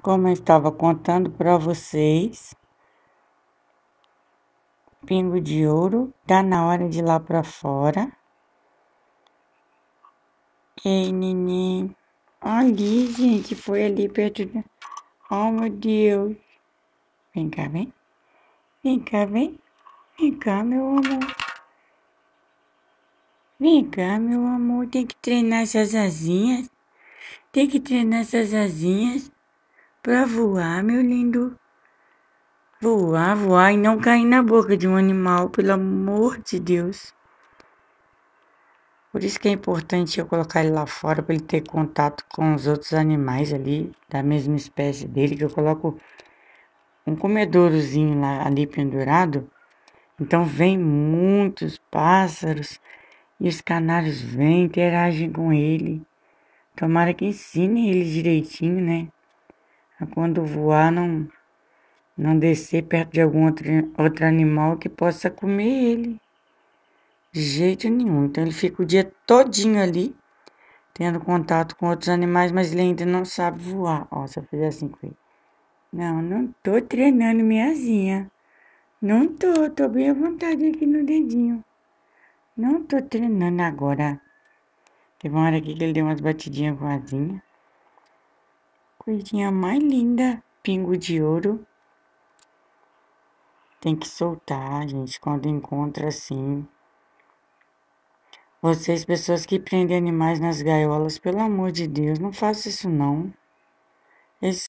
Como eu estava contando para vocês, pingo de ouro, dá na hora de ir lá para fora. Ei, neném. Ali, gente, foi ali perto da... Oh, meu Deus. Vem cá, vem. Vem cá, vem. Vem cá, meu amor. Vem cá, meu amor. Tem que treinar essas asinhas. Tem que treinar essas asinhas para voar, meu lindo. Voar, voar e não cair na boca de um animal, pelo amor de Deus. Por isso que é importante eu colocar ele lá fora para ele ter contato com os outros animais ali da mesma espécie dele, que eu coloco um comedourozinho lá ali pendurado. Então vem muitos pássaros e os canários vêm, interagem com ele. Tomara que ensine ele direitinho, né? quando voar, não, não descer perto de algum outro, outro animal que possa comer ele. De jeito nenhum. Então ele fica o dia todinho ali, tendo contato com outros animais, mas ele ainda não sabe voar. Ó, se eu fizer assim com ele. Não, não tô treinando minha Não tô, tô bem à vontade aqui no dedinho. Não tô treinando agora. Teve uma hora aqui que ele deu umas batidinhas com a asinha coisinha mais linda, pingo de ouro. Tem que soltar, gente, quando encontra assim. Vocês, pessoas que prendem animais nas gaiolas, pelo amor de Deus, não façam isso não. Esse